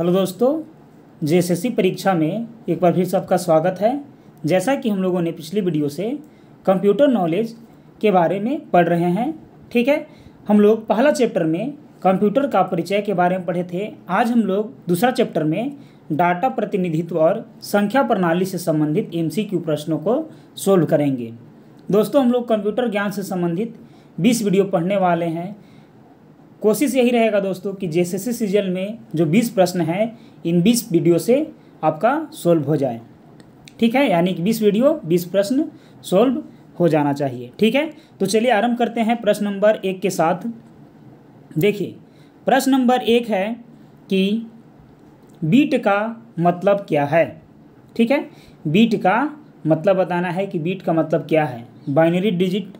hello दोस्तों JSSC परीक्षा में एक बार फिर से आपका स्वागत है जैसा कि हम लोगों ने पिछली वीडियो से कंप्यूटर नॉलेज के बारे में पढ़ रहे हैं ठीक है हम लोग पहला चैप्टर में कंप्यूटर का परिचय के बारे में पढ़े थे आज हम लोग दूसरा चैप्टर में डाटा प्रतिनिधित्व और संख्या प्रणाली से संबंधित एम प्रश्नों को सोल्व करेंगे दोस्तों हम लोग कंप्यूटर ज्ञान से संबंधित बीस वीडियो पढ़ने वाले हैं कोशिश यही रहेगा दोस्तों कि जेसेसी सीजन में जो बीस प्रश्न हैं इन बीस वीडियो से आपका सोल्व हो जाए ठीक है यानी कि बीस वीडियो बीस प्रश्न सोल्व हो जाना चाहिए ठीक है तो चलिए आरंभ करते हैं प्रश्न नंबर एक के साथ देखिए प्रश्न नंबर एक है कि बीट का मतलब क्या है ठीक है बीट का मतलब बताना है कि बीट का मतलब क्या है बाइनरी डिजिट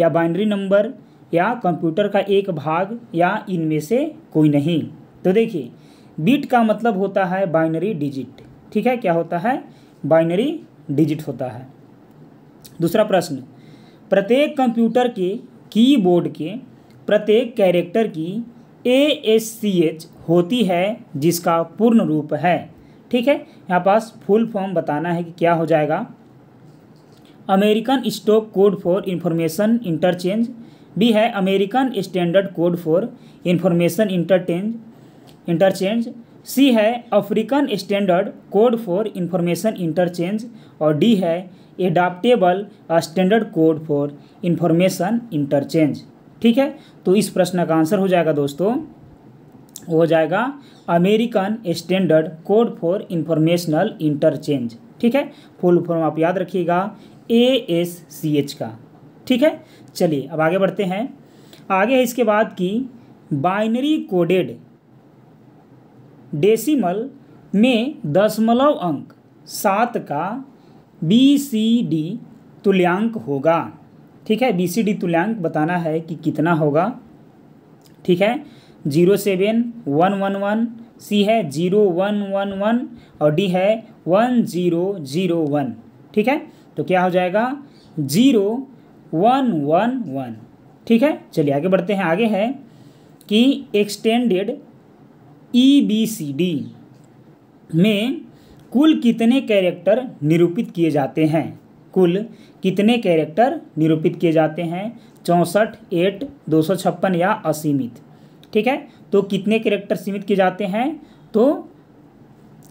या बाइनरी नंबर या कंप्यूटर का एक भाग या इनमें से कोई नहीं तो देखिए बिट का मतलब होता है बाइनरी डिजिट ठीक है क्या होता है बाइनरी डिजिट होता है दूसरा प्रश्न प्रत्येक कंप्यूटर के कीबोर्ड के प्रत्येक कैरेक्टर की ए एस सी एच होती है जिसका पूर्ण रूप है ठीक है यहाँ पास फुल फॉर्म बताना है कि क्या हो जाएगा American stock code for information interchange B है American standard code for information interchange interchange C है African standard code for information interchange और डी है adaptable standard code for information interchange ठीक है तो इस प्रश्न का आंसर हो जाएगा दोस्तों हो जाएगा American standard code for informational interchange ठीक है फुल फॉर्म आप याद रखिएगा ए एस सी एच का ठीक है चलिए अब आगे बढ़ते हैं आगे है इसके बाद कि बाइनरी कोडेड डेसिमल में दशमलव अंक सात का बी सी डी तुल्यांक होगा ठीक है बी सी डी तुल्यांक बताना है कि कितना होगा ठीक है zero seven one one one C है जीरो वन वन वन और डी है वन जीरो जीरो वन ठीक है तो क्या हो जाएगा जीरो वन वन वन ठीक है चलिए आगे बढ़ते हैं आगे है कि extended E B C D में कुल कितने कैरेक्टर निरूपित किए जाते हैं कुल कितने कैरेक्टर निरूपित किए जाते हैं चौंसठ एट दो सौ छप्पन या असीमित ठीक है तो कितने कैरेक्टर सीमित किए जाते हैं तो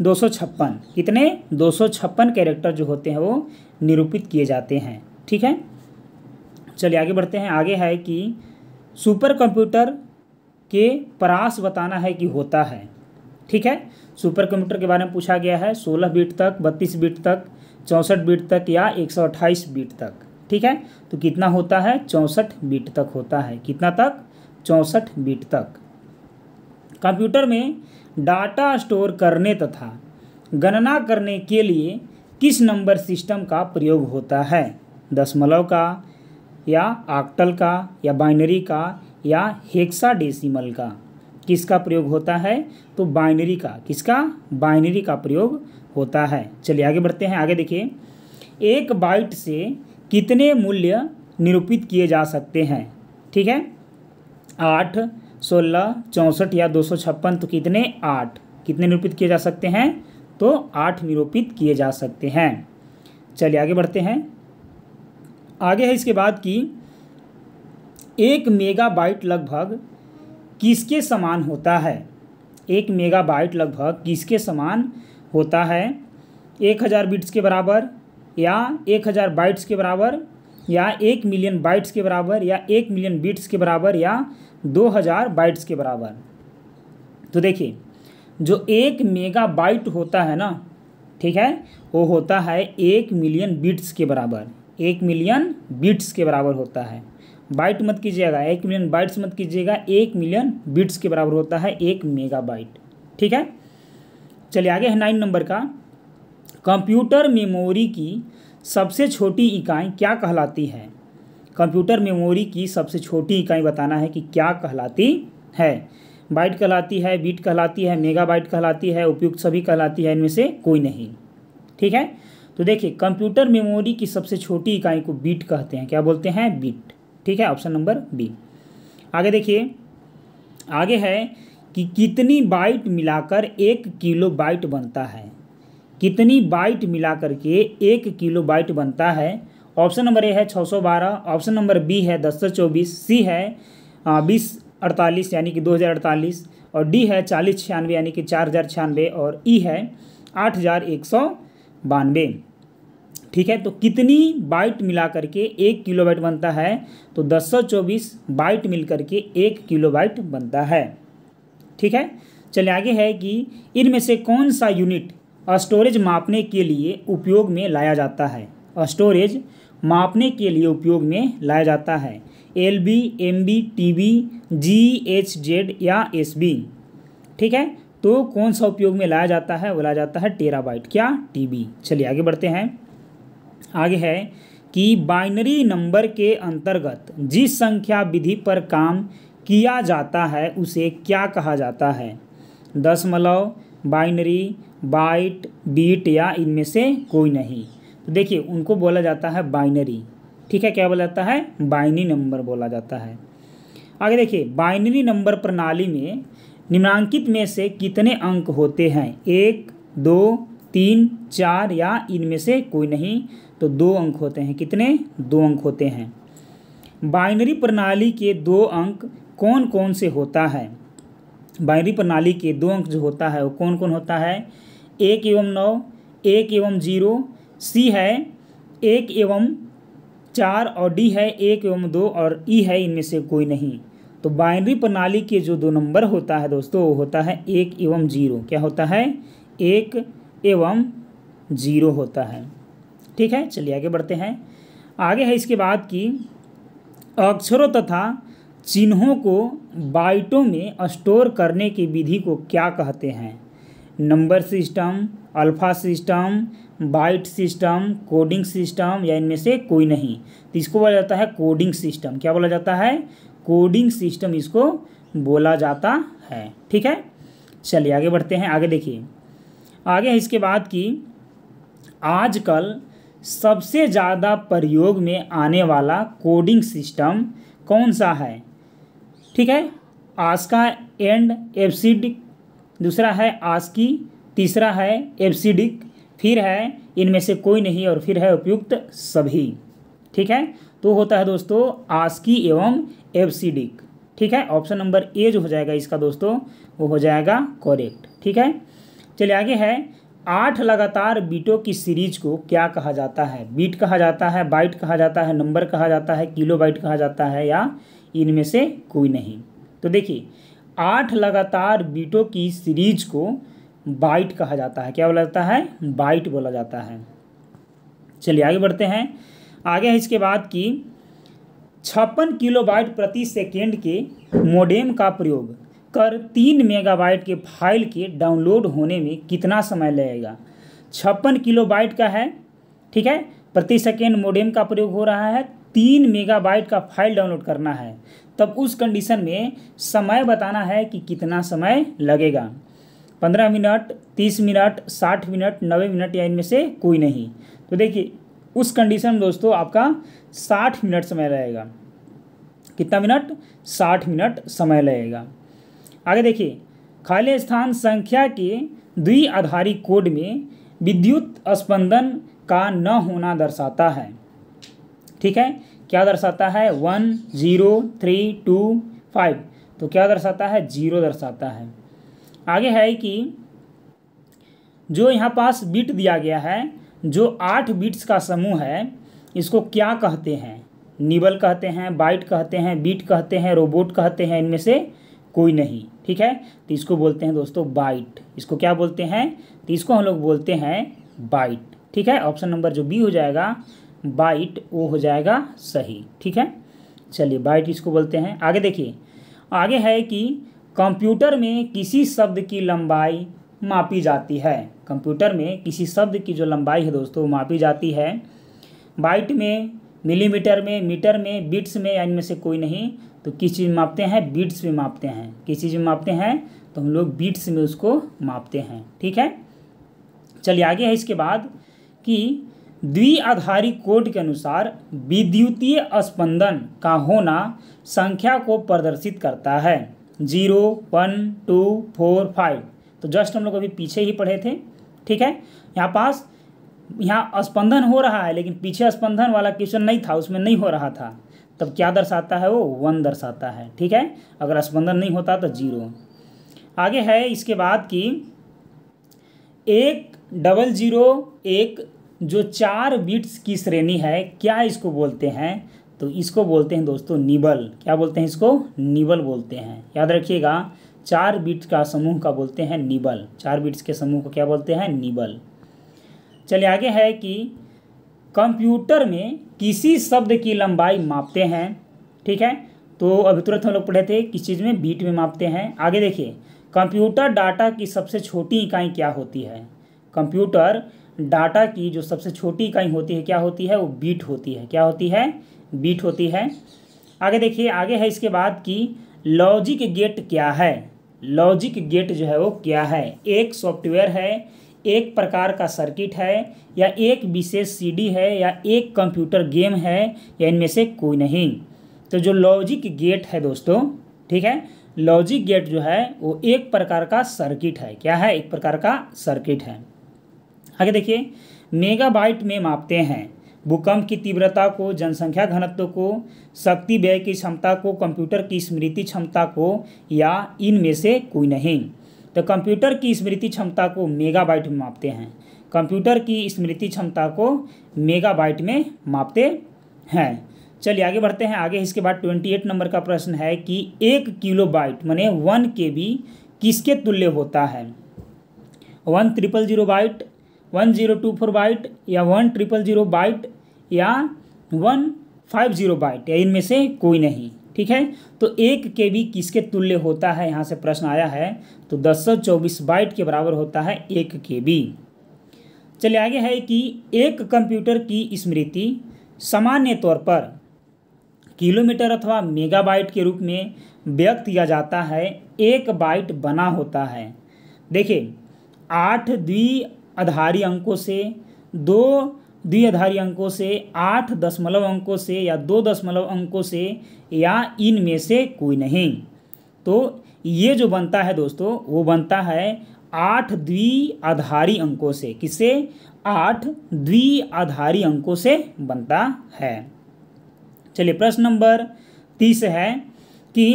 दो सौ छप्पन कितने दो सौ छप्पन कैरेक्टर जो होते हैं वो निरूपित किए जाते हैं ठीक है चलिए आगे बढ़ते हैं आगे है कि सुपर कंप्यूटर के परास बताना है कि होता है ठीक है सुपर कंप्यूटर के बारे में पूछा गया है 16 बीट तक 32 बीट तक चौंसठ बीट तक या 128 बीट तक ठीक है तो कितना होता है चौंसठ बीट तक होता है कितना तक चौंसठ बीट तक कंप्यूटर में डाटा स्टोर करने तथा गणना करने के लिए किस नंबर सिस्टम का प्रयोग होता है दशमलव का या आक्टल का या बाइनरी का या हेक्सा डेसीमल का किसका प्रयोग होता है तो बाइनरी का किसका बाइनरी का प्रयोग होता है चलिए आगे बढ़ते हैं आगे देखिए एक बाइट से कितने मूल्य निरूपित किए जा सकते हैं ठीक है आठ सोलह चौंसठ या दो सौ छप्पन तो कितने आठ कितने निरूपित किए जा सकते हैं तो आठ निरूपित किए जा सकते हैं चलिए आगे बढ़ते हैं आगे है इसके बाद कि एक मेगाबाइट लगभग किसके समान होता है एक मेगाबाइट लगभग किसके समान होता है एक हज़ार बिट्स के बराबर या एक हज़ार बाइट्स के बराबर या एक मिलियन बाइट्स के बराबर या एक मिलियन बिट्स के बराबर या दो हज़ार बाइट्स के बराबर तो देखिए जो एक मेगा बाइट होता है ना ठीक है वो होता है एक मिलियन बिट्स के बराबर एक मिलियन बिट्स के बराबर होता है बाइट मत कीजिएगा एक मिलियन बाइट्स मत कीजिएगा एक मिलियन बिट्स के बराबर होता है एक मेगा बाइट ठीक है चलिए आगे है नाइन नंबर का कंप्यूटर मेमोरी की सबसे छोटी इकाई क्या कहलाती है कंप्यूटर मेमोरी की सबसे छोटी इकाई बताना है कि क्या कहलाती है बाइट कहलाती है बीट कहलाती है मेगा बाइट कहलाती है उपयुक्त सभी कहलाती है इनमें से कोई नहीं ठीक है तो देखिए कंप्यूटर मेमोरी की सबसे छोटी इकाई को बीट कहते हैं क्या बोलते हैं बीट ठीक है ऑप्शन नंबर बी आगे देखिए आगे है कि कितनी बाइट मिलाकर एक किलो बाइट बनता है कितनी बाइट मिलाकर के एक किलो बाइट बनता है ऑप्शन नंबर ए है 612 ऑप्शन नंबर बी है दस सौ चौबीस सी है बीस अड़तालीस यानी कि दो हज़ार अड़तालीस और डी है चालीस छियानवे यानी कि चार हज़ार छियानवे और ई e है आठ हज़ार एक सौ बानवे ठीक है तो कितनी बाइट मिला करके एक किलो बाइट बनता है तो दस सौ चौबीस बाइट मिल करके एक किलो बाइट बनता है ठीक है चले आगे है कि इनमें से कौन सा यूनिट स्टोरेज मापने के लिए उपयोग में लाया जाता है स्टोरेज मापने के लिए उपयोग में लाया जाता है L B M B T B G H Z या एस बी ठीक है तो कौन सा उपयोग में लाया जाता है बोला जाता है टेराबाइट क्या टीबी चलिए आगे बढ़ते हैं आगे है कि बाइनरी नंबर के अंतर्गत जिस संख्या विधि पर काम किया जाता है उसे क्या कहा जाता है दशमलव बाइनरी बाइट बीट या इनमें से कोई नहीं तो देखिए उनको बोला जाता है बाइनरी ठीक है क्या बोला जाता है बाइनरी नंबर बोला जाता है आगे देखिए बाइनरी नंबर प्रणाली में निम्नांकित में से कितने अंक होते हैं एक दो तीन चार या इनमें से कोई नहीं तो दो अंक होते हैं कितने दो अंक होते हैं बाइनरी प्रणाली के दो अंक कौन कौन से होता है बाइनरी प्रणाली के दो अंक जो होता है वो कौन कौन होता है एक एवं नौ एक एवं जीरो सी है एक एवं चार और डी है एक एवं दो और ई है इनमें से कोई नहीं तो बाइनरी प्रणाली के जो दो नंबर होता है दोस्तों वो होता है एक एवं जीरो क्या होता है एक एवं जीरो होता है ठीक है चलिए आगे बढ़ते हैं आगे है इसके बाद कि अक्षरों तथा चिन्हों को बाइटों में स्टोर करने की विधि को क्या कहते हैं number system alpha system byte system coding system या इनमें से कोई नहीं तो इसको बोला जाता है कोडिंग सिस्टम क्या बोला जाता है कोडिंग सिस्टम इसको बोला जाता है ठीक है चलिए आगे बढ़ते हैं आगे देखिए आगे है इसके बाद कि आजकल सबसे ज़्यादा प्रयोग में आने वाला कोडिंग सिस्टम कौन सा है ठीक है आस्का एंड एफसीडिक दूसरा है आस्की तीसरा है एफसीडिक फिर है इनमें से कोई नहीं और फिर है उपयुक्त सभी ठीक है तो होता है दोस्तों आस्की एवं एफसीडी ठीक है ऑप्शन नंबर ए जो हो जाएगा इसका दोस्तों वो हो जाएगा करेक्ट ठीक है चलिए आगे है आठ लगातार बीटों की सीरीज को क्या कहा जाता है बीट कहा जाता है बाइट कहा जाता है नंबर कहा जाता है किलो बाइट कहा जाता है या इनमें से कोई नहीं तो देखिए आठ लगातार बीटों की सीरीज को बाइट कहा जाता है क्या बोला जाता है बाइट बोला जाता है चलिए आगे बढ़ते हैं आगे है इसके बाद कि छप्पन किलोबाइट प्रति सेकेंड के मोडेम का प्रयोग कर तीन मेगाबाइट के फाइल के डाउनलोड होने में कितना समय लगेगा छप्पन किलोबाइट का है ठीक है प्रति सेकेंड मोडेम का प्रयोग हो रहा है तीन मेगाबाइट का फाइल डाउनलोड करना है तब उस कंडीशन में समय बताना है कि कितना समय लगेगा पंद्रह मिनट तीस मिनट साठ मिनट नब्बे मिनट या इनमें से कोई नहीं तो देखिए उस कंडीशन में दोस्तों आपका साठ मिनट समय लगेगा कितना मिनट साठ मिनट समय लगेगा आगे देखिए खाली स्थान संख्या के द्वि आधारी कोड में विद्युत स्पंदन का न होना दर्शाता है ठीक है क्या दर्शाता है one zero three two five तो क्या दर्शाता है जीरो दर्शाता है आगे है कि जो यहाँ पास बिट दिया गया है जो आठ बीट्स का समूह है इसको क्या कहते हैं निबल कहते हैं बाइट कहते हैं बीट कहते हैं रोबोट कहते हैं इनमें से कोई नहीं ठीक है तो इसको बोलते हैं दोस्तों बाइट इसको क्या बोलते हैं तो इसको हम लोग बोलते हैं बाइट ठीक है ऑप्शन नंबर जो बी हो जाएगा बाइट वो हो जाएगा सही ठीक है चलिए बाइट इसको बोलते हैं आगे देखिए आगे है कि कंप्यूटर में किसी शब्द की लंबाई मापी जाती है कंप्यूटर में किसी शब्द की जो लंबाई है दोस्तों वो मापी जाती है बाइट में मिलीमीटर में मीटर में बिट्स में या इनमें से कोई नहीं तो किस चीज़ में मापते हैं बीट्स में मापते हैं किस चीज़ में मापते हैं तो हम लोग बीट्स में उसको मापते हैं ठीक है चलिए आगे है इसके बाद कि द्विआधारी कोड के अनुसार विद्युतीय स्पंदन का होना संख्या को प्रदर्शित करता है zero one two four five तो जस्ट हम लोग अभी पीछे ही पढ़े थे ठीक है यहाँ पास यहाँ स्पंदन हो रहा है लेकिन पीछे स्पंदन वाला क्वेश्चन नहीं था उसमें नहीं हो रहा था तब क्या दर्शाता है वो वन दर्शाता है ठीक है अगर स्पंदन नहीं होता तो जीरो आगे है इसके बाद कि एक डबल जीरो एक जो चार बिट्स की श्रेणी है क्या इसको बोलते हैं तो इसको बोलते हैं दोस्तों निबल क्या बोलते हैं इसको निबल बोलते हैं याद रखिएगा चार बीट्स का समूह का बोलते हैं निबल चार बीट्स के समूह को क्या बोलते हैं निबल चलिए आगे है कि कंप्यूटर में किसी शब्द की लंबाई मापते हैं ठीक है तो अभी तुरंत हम लोग पढ़े थे किस चीज़ में बीट में मापते हैं आगे देखिए कंप्यूटर डाटा की सबसे छोटी इकाई क्या होती है कंप्यूटर डाटा की जो सबसे छोटी इकाई होती है क्या होती है वो बीट होती है क्या होती है बीट होती है आगे देखिए आगे है इसके बाद कि लॉजिक गेट क्या है लॉजिक गेट जो है वो क्या है एक सॉफ्टवेयर है एक प्रकार का सर्किट है या एक विशेष सीडी है या एक कंप्यूटर गेम है या इनमें से कोई नहीं तो जो लॉजिक गेट है दोस्तों ठीक है लॉजिक गेट जो है वो एक प्रकार का सर्किट है क्या है एक प्रकार का सर्किट है आगे देखिए मेगाबाइट में मापते हैं भूकंप की तीव्रता को जनसंख्या घनत्व को शक्ति व्यय की क्षमता को कंप्यूटर की स्मृति क्षमता को या इनमें से कोई नहीं तो कंप्यूटर की स्मृति क्षमता को मेगाबाइट में मापते हैं कंप्यूटर की स्मृति क्षमता को मेगाबाइट में मापते हैं चलिए आगे बढ़ते हैं आगे इसके बाद ट्वेंटी एट नंबर का प्रश्न है कि एक किलो बाइट मैंने वन के बी किसके तुल्य होता है one triple zero byte one zero two four byte या वन ट्रिपल जीरो बाइट या वन फाइव जीरो बाइट या इनमें से कोई नहीं ठीक है तो एक के बी किसके तुल्य होता है यहाँ से प्रश्न आया है तो दस सौ चौबीस बाइट के बराबर होता है एक के बी चलिए आगे है कि एक कंप्यूटर की स्मृति सामान्य तौर पर किलोमीटर अथवा मेगाबाइट के रूप में व्यक्त किया जाता है एक बाइट बना होता है देखिए आठ द्वि आधारी अंकों से दो द्विआधारी अंकों से आठ दशमलव अंकों से या दो दशमलव अंकों से या इनमें से कोई नहीं तो ये जो बनता है दोस्तों वो बनता है आठ द्विआधारी अंकों से किससे आठ द्विआधारी अंकों से बनता है चलिए प्रश्न नंबर तीस है कि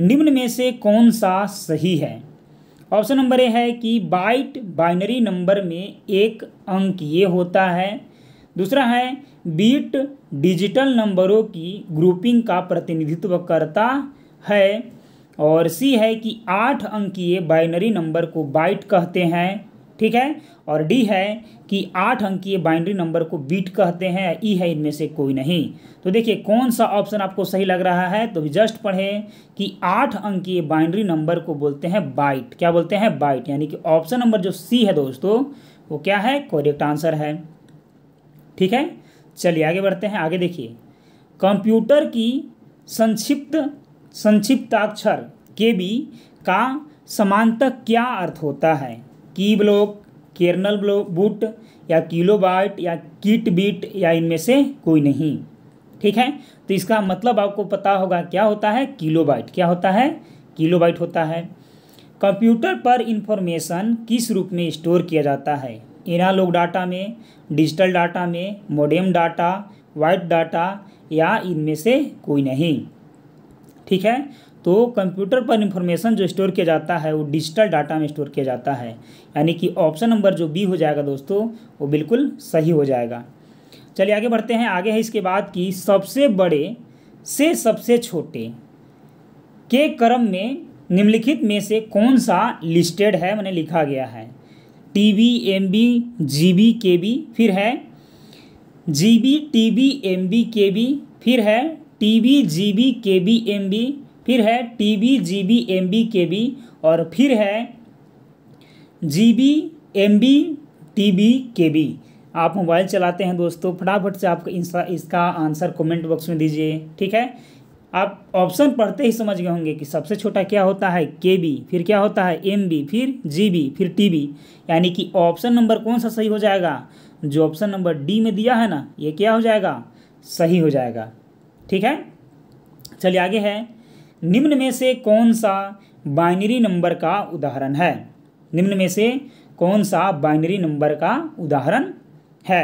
निम्न में से कौन सा सही है ऑप्शन नंबर ए है कि बाइट बाइनरी नंबर में एक अंक ये होता है दूसरा है बीट डिजिटल नंबरों की ग्रुपिंग का प्रतिनिधित्व करता है और सी है कि आठ अंकीय बाइनरी नंबर को बाइट कहते हैं ठीक है और डी है कि आठ अंकीय बाइनरी नंबर को बीट कहते हैं ई e है इनमें से कोई नहीं तो देखिए कौन सा ऑप्शन आपको सही लग रहा है तो जस्ट पढ़े कि आठ अंकीय बाइनरी नंबर को बोलते हैं बाइट क्या बोलते हैं बाइट यानी कि ऑप्शन नंबर जो सी है दोस्तों वो क्या है करेक्ट आंसर है ठीक है चलिए आगे बढ़ते हैं आगे देखिए कंप्यूटर की संक्षिप्त संक्षिप्ताक्षर के बी का समानता क्या अर्थ होता है की ब्लॉक केरनल बूट या किलो बाइट या किट बीट या इनमें से कोई नहीं ठीक है तो इसका मतलब आपको पता होगा क्या होता है किलो बाइट क्या होता है किलो बाइट होता है कंप्यूटर पर इंफॉर्मेशन किस रूप में स्टोर किया जाता है एनालॉग डाटा में डिजिटल डाटा में मोडेम डाटा वाइट डाटा या इनमें से कोई नहीं ठीक है तो कंप्यूटर पर इंफॉर्मेशन जो स्टोर किया जाता है वो डिजिटल डाटा में स्टोर किया जाता है यानी कि ऑप्शन नंबर जो बी हो जाएगा दोस्तों वो बिल्कुल सही हो जाएगा चलिए आगे बढ़ते हैं आगे है इसके बाद कि सबसे बड़े से सबसे छोटे के क्रम में निम्नलिखित में से कौन सा लिस्टेड है मैंने लिखा गया है T B M B G B K B फिर है G B T B M B K B फिर है T B G B K B M B फिर है T B G B M B K B और फिर है G B M B T B K B आप mobile चलाते हैं दोस्तों फटाफट से आप इसका इसका आंसर कमेंट बॉक्स में दीजिए ठीक है आप ऑप्शन पढ़ते ही समझ गए होंगे कि सबसे छोटा क्या होता है के बी फिर क्या होता है एम बी फिर जी बी फिर टी बी यानी कि ऑप्शन नंबर कौन सा सही हो जाएगा जो ऑप्शन नंबर डी में दिया है ना ये क्या हो जाएगा सही हो जाएगा ठीक है चलिए आगे है निम्न में से कौन सा बाइनरी नंबर का उदाहरण है निम्न में से कौन सा बाइनरी नंबर का उदाहरण है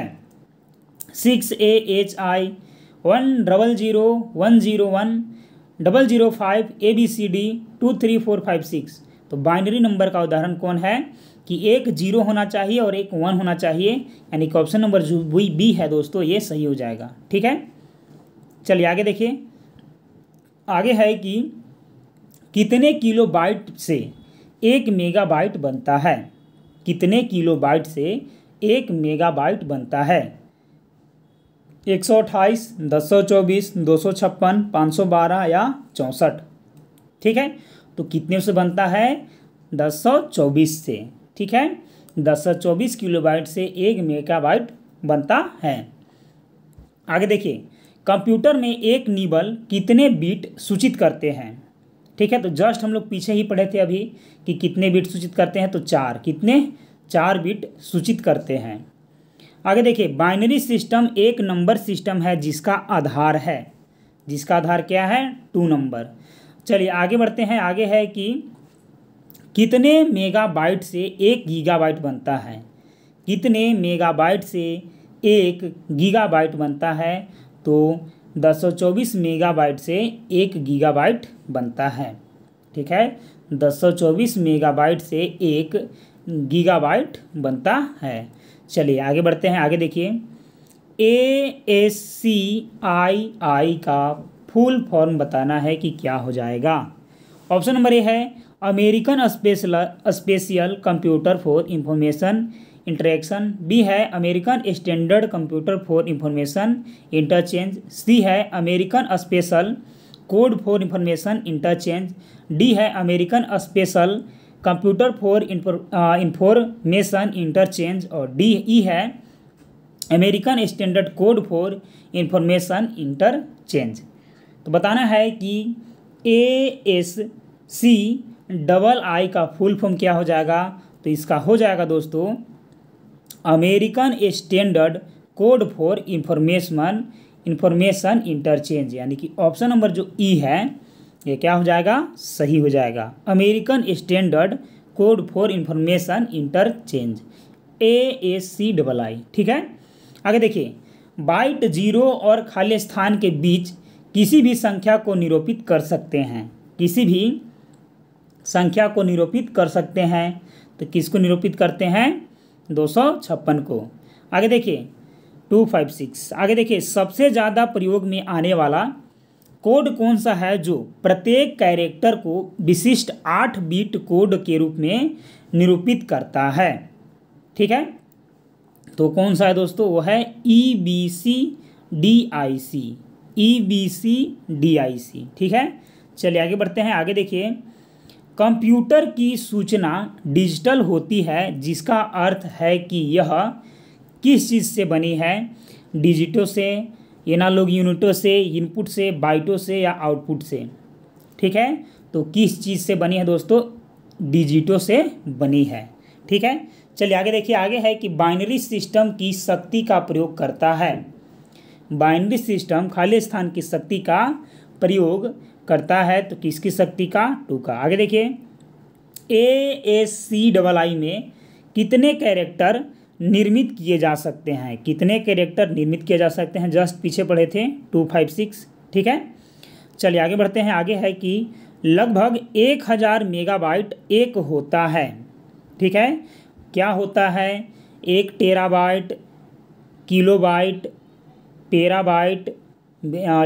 six A H I one double zero one zero one double zero five A B C D two three four five six तो बाइनरी नंबर का उदाहरण कौन है कि एक जीरो होना चाहिए और एक वन होना चाहिए यानी कि ऑप्शन नंबर जो बी है दोस्तों ये सही हो जाएगा ठीक है चलिए आगे देखिए आगे है कि कितने किलो बाइट से एक मेगाबाइट बनता है कितने किलो बाइट से एक मेगाबाइट बनता है एक सौ अट्ठाईस दस सौ चौबीस दो सौ छप्पन पाँच सौ बारह या चौंसठ ठीक है तो कितने से बनता है दस सौ चौबीस से ठीक है दस सौ चौबीस किलो बाइट से एक मेगाबाइट बनता है आगे देखिए कंप्यूटर में एक निबल कितने बीट सूचित करते हैं ठीक है तो जस्ट हम लोग पीछे ही पढ़े थे अभी कि कितने बीट सूचित करते हैं तो चार कितने चार बीट सूचित करते हैं आगे देखिए बाइनरी सिस्टम एक नंबर सिस्टम है जिसका आधार है जिसका आधार क्या है टू नंबर चलिए आगे बढ़ते हैं आगे है कि कितने मेगाबाइट से एक गीगाबाइट बनता है कितने मेगाबाइट से एक गीगाबाइट बनता है तो 224 मेगाबाइट से एक गीगाबाइट बनता है ठीक है 224 मेगाबाइट से एक गीगाबाइट बनता है चलिए आगे बढ़ते हैं आगे देखिए ए एस सी आई आई का फुल फॉर्म बताना है कि क्या हो जाएगा ऑप्शन नंबर ए है American special spatial computer for information interaction B है American standard computer for information interchange C है American special code for information interchange D है American special computer for information interchange और D E e है American standard code for information interchange तो बताना है कि A S C double आई का full form क्या हो जाएगा तो इसका हो जाएगा दोस्तों American standard code for information information interchange यानी कि ऑप्शन नंबर जो ई है ये क्या हो जाएगा सही हो जाएगा American standard code for information interchange A A C double I ठीक है आगे देखिए बाइट जीरो और खाली स्थान के बीच किसी भी संख्या को निरूपित कर सकते हैं किसी भी संख्या को निरूपित कर सकते हैं तो किसको निरूपित करते हैं दो सौ छप्पन को आगे देखिए टू फाइव सिक्स आगे देखिए सबसे ज़्यादा प्रयोग में आने वाला कोड कौन सा है जो प्रत्येक कैरेक्टर को विशिष्ट आठ बीट कोड के रूप में निरूपित करता है ठीक है तो कौन सा है दोस्तों वो है E B C D I C E B C D I C ठीक है चलिए आगे बढ़ते हैं आगे देखिए कंप्यूटर की सूचना डिजिटल होती है जिसका अर्थ है कि यह किस चीज़ से बनी है डिजिटों से एनालॉग यूनिटों से इनपुट से बाइटों से या आउटपुट से ठीक है तो किस चीज़ से बनी है दोस्तों डिजिटों से बनी है ठीक है चलिए आगे देखिए आगे है कि बाइनरी सिस्टम की शक्ति का प्रयोग करता है बाइनरी सिस्टम खाली स्थान की शक्ति का प्रयोग करता है तो किसकी शक्ति का टू का आगे देखिए ए एस सी डबल आई में कितने कैरेक्टर निर्मित किए जा सकते हैं कितने कैरेक्टर निर्मित किए जा सकते हैं जस्ट पीछे पढ़े थे टू फाइव सिक्स ठीक है चलिए आगे बढ़ते हैं आगे है कि लगभग एक हज़ार मेगाबाइट एक होता है ठीक है क्या होता है एक टेराबाइट किलोबाइट पेराबाइट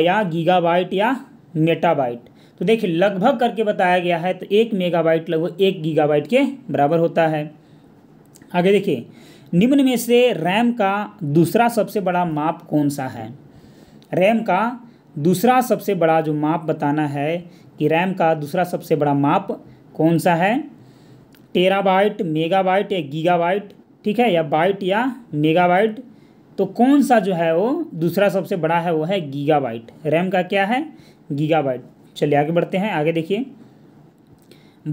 या गीगाबाइट या मेटाबाइट तो देखिए लगभग करके बताया गया है तो एक मेगाबाइट लगभग एक गीगाबाइट के बराबर होता है आगे देखिए निम्न में से रैम का दूसरा सबसे बड़ा माप कौन सा है रैम का दूसरा सबसे बड़ा जो माप बताना है कि रैम का दूसरा सबसे बड़ा माप कौन सा है टेराबाइट मेगाबाइट या गीगाबाइट ठीक है या बाइट या मेगाबाइट तो कौन सा जो है वो दूसरा सबसे बड़ा है वो है गीगाबाइट रैम का क्या है गीगाबाइट चलिए आगे बढ़ते हैं आगे देखिए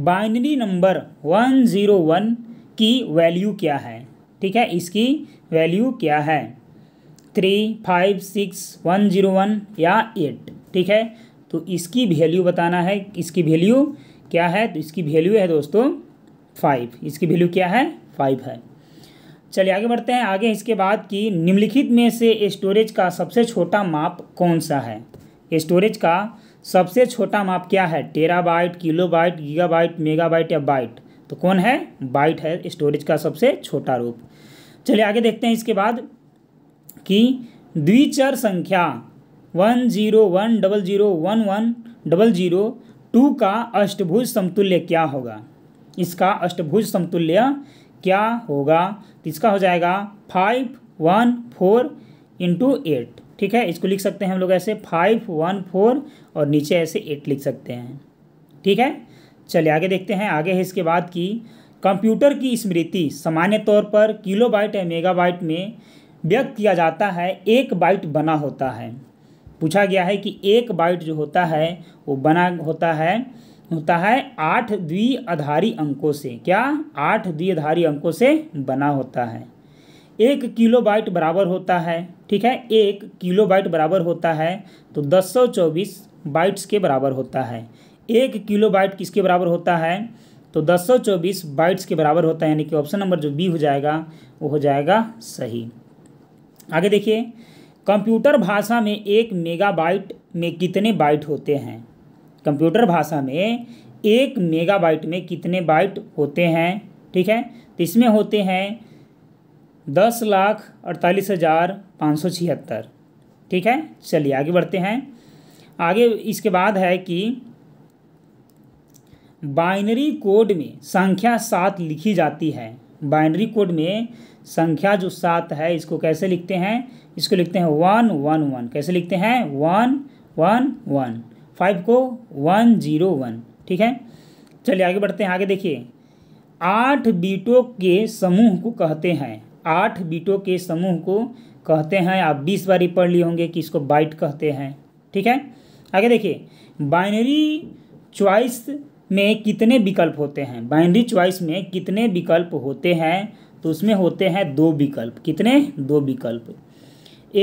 binary number one zero one की वैल्यू क्या है ठीक है इसकी वैल्यू क्या है three five six one zero one या एट ठीक है तो इसकी वैल्यू बताना है इसकी वैल्यू क्या है तो इसकी वैल्यू है दोस्तों फाइव इसकी वैल्यू क्या है फाइव है चलिए आगे बढ़ते हैं आगे इसके बाद कि निम्नलिखित में से स्टोरेज का सबसे छोटा माप कौन सा है स्टोरेज का सबसे छोटा माप क्या है terabyte kilobyte gigabyte megabyte या बाइट तो कौन है बाइट है स्टोरेज का सबसे छोटा रूप चलिए आगे देखते हैं इसके बाद कि द्विचर संख्या one zero one double zero one one double zero two का अष्टभुज समतुल्य क्या होगा इसका अष्टभुज समतुल्य क्या होगा तो इसका हो जाएगा five one four into eight ठीक है इसको लिख सकते हैं हम लोग ऐसे फाइव वन फोर और नीचे ऐसे एट लिख सकते हैं ठीक है चलिए आगे देखते हैं आगे है इसके बाद की कंप्यूटर की स्मृति सामान्य तौर पर किलोबाइट या मेगाबाइट में व्यक्त किया जाता है एक बाइट बना होता है पूछा गया है कि एक बाइट जो होता है वो बना होता है होता है आठ द्विआधारी अंकों से क्या आठ द्विआधारी अंकों से बना होता है एक किलो बाइट बराबर होता है ठीक है एक किलो बाइट बराबर होता है तो दस सौ चौबीस बाइट्स के बराबर होता है एक किलो बाइट किसके बराबर होता है तो दस सौ चौबीस बाइट्स के बराबर होता है यानी कि ऑप्शन नंबर जो बी हो जाएगा वो हो जाएगा सही आगे देखिए कंप्यूटर भाषा में एक मेगाबाइट में कितने बाइट होते हैं कंप्यूटर भाषा में एक मेगाबाइट में कितने बाइट होते हैं ठीक है तो इसमें होते हैं दस लाख अड़तालीस हज़ार पाँच सौ छिहत्तर ठीक है चलिए आगे बढ़ते हैं आगे इसके बाद है कि बाइनरी कोड में संख्या सात लिखी जाती है बाइनरी कोड में संख्या जो सात है इसको कैसे लिखते हैं इसको लिखते हैं वन वन वन कैसे लिखते हैं वन वन वन फाइव को वन जीरो वन ठीक है चलिए आगे बढ़ते हैं आगे देखिए आठ बीटों के समूह को कहते हैं आठ बीटों के समूह को कहते हैं आप बीस बारी पढ़ लिए होंगे कि इसको बाइट कहते हैं ठीक है आगे देखिए बाइनरी च्वाइस में कितने विकल्प होते हैं बाइनरी च्वाइस में कितने विकल्प होते हैं तो उसमें होते हैं दो विकल्प कितने दो विकल्प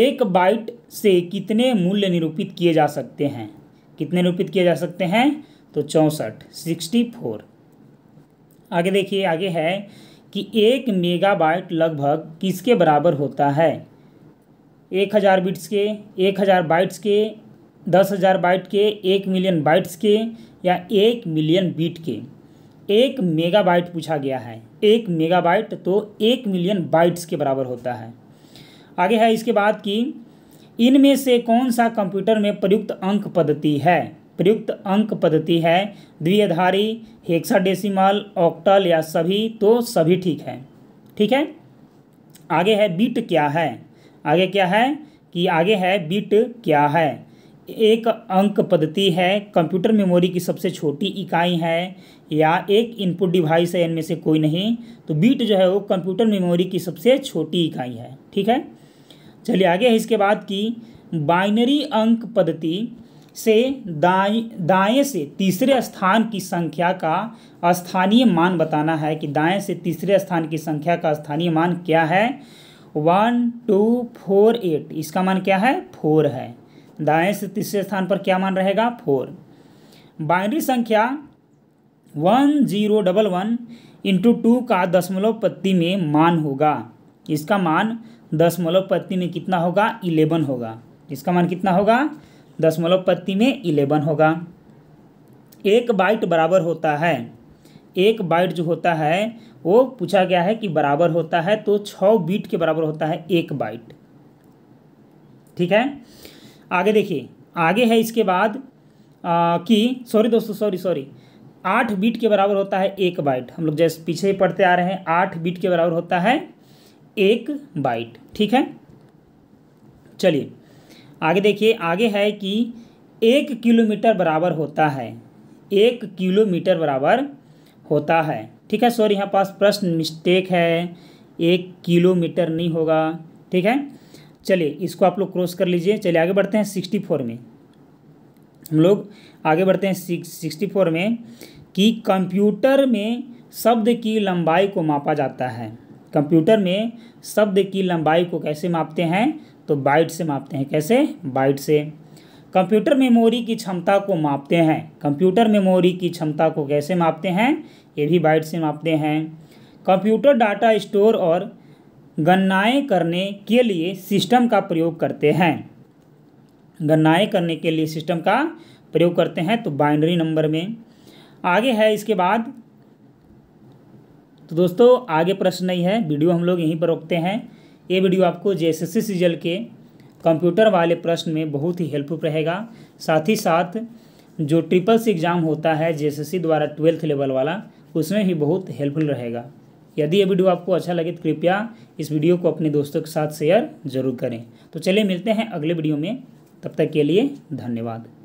एक बाइट से कितने मूल्य निरूपित किए जा सकते हैं कितने निरूपित किए जा सकते हैं तो चौंसठ सिक्सटी फोर आगे देखिए आगे है कि एक मेगाबाइट लगभग किसके बराबर होता है एक हज़ार बिट्स के एक हज़ार बाइट्स के दस हज़ार बाइट के एक मिलियन बाइट्स के या एक मिलियन बीट के एक मेगाबाइट पूछा गया है एक मेगाबाइट तो एक मिलियन बाइट्स के बराबर होता है आगे है इसके बाद कि इनमें से कौन सा कंप्यूटर में प्रयुक्त अंक पद्धति है प्रयुक्त अंक पद्धति है द्विआधारी हेक्साडेसिमल ऑक्टल या सभी तो सभी ठीक है ठीक है आगे है बीट क्या है आगे क्या है कि आगे है बीट क्या है एक अंक पद्धति है कंप्यूटर मेमोरी की सबसे छोटी इकाई है या एक इनपुट डिवाइस है इनमें से कोई नहीं तो बीट जो है वो कंप्यूटर मेमोरी की सबसे छोटी इकाई है ठीक है चलिए आगे है इसके बाद की बाइनरी अंक पद्धति से दाएं दाएं से तीसरे स्थान की संख्या का स्थानीय मान बताना है कि दाएं से तीसरे स्थान की संख्या का स्थानीय मान क्या है वन टू फोर एट इसका मान क्या है फोर है दाएं से तीसरे स्थान पर क्या मान रहेगा फोर बाइनरी संख्या one zero double one into two का दशमलव पत्ति में मान होगा इसका मान दशमलव पत्ती में कितना होगा इलेवन होगा इसका मान कितना होगा दशमलव पत्ती में इलेवन होगा एक बाइट बराबर होता है एक बाइट जो होता है वो पूछा गया है कि बराबर होता है तो छ बीट के बराबर होता है एक बाइट ठीक है आगे देखिए आगे है इसके बाद आ, कि सॉरी दोस्तों सॉरी सॉरी आठ बीट के बराबर होता है एक बाइट हम लोग जैसे पीछे ही पढ़ते आ रहे हैं आठ बीट के बराबर होता है एक बाइट ठीक है चलिए आगे देखिए आगे है कि एक किलोमीटर बराबर होता है एक किलोमीटर बराबर होता है ठीक है सॉरी यहाँ पास प्रश्न मिस्टेक है एक किलोमीटर नहीं होगा ठीक है चलिए इसको आप लोग क्रॉस कर लीजिए चलिए आगे बढ़ते हैं सिक्सटी फोर में हम लोग आगे बढ़ते हैं सिक्सटी फोर में कि कंप्यूटर में शब्द की लंबाई को मापा जाता है कंप्यूटर में शब्द की लंबाई को कैसे मापते हैं तो बाइट से मापते हैं कैसे बाइट से कंप्यूटर मेमोरी की क्षमता को मापते हैं कंप्यूटर मेमोरी की क्षमता को कैसे मापते हैं ये भी बाइट से मापते हैं कंप्यूटर डाटा स्टोर और गणनाएं करने के लिए सिस्टम का प्रयोग करते हैं गणनाएं करने के लिए सिस्टम का प्रयोग करते हैं तो बाइनरी नंबर में आगे है इसके बाद तो दोस्तों आगे प्रश्न नहीं है वीडियो हम लोग यहीं पर रोकते हैं ये वीडियो आपको जे एस के कंप्यूटर वाले प्रश्न में बहुत ही हेल्पफुल रहेगा साथ ही साथ जो ट्रिपल सी एग्ज़ाम होता है जे द्वारा ट्वेल्थ लेवल वाला उसमें भी बहुत हेल्पफुल रहेगा यदि ये वीडियो आपको अच्छा लगे तो कृपया इस वीडियो को अपने दोस्तों के साथ शेयर जरूर करें तो चलिए मिलते हैं अगले वीडियो में तब तक के लिए धन्यवाद